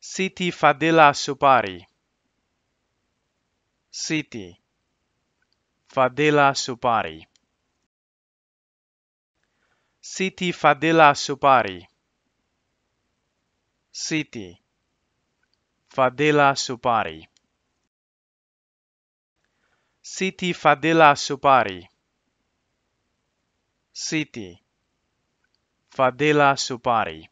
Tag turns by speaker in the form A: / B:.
A: Siti Fadila Supari. Siti Fadila Supari. Siti Fadila Supari. Siti Fadila Supari. Siti Fadila Supari. Siti Fadila Supari.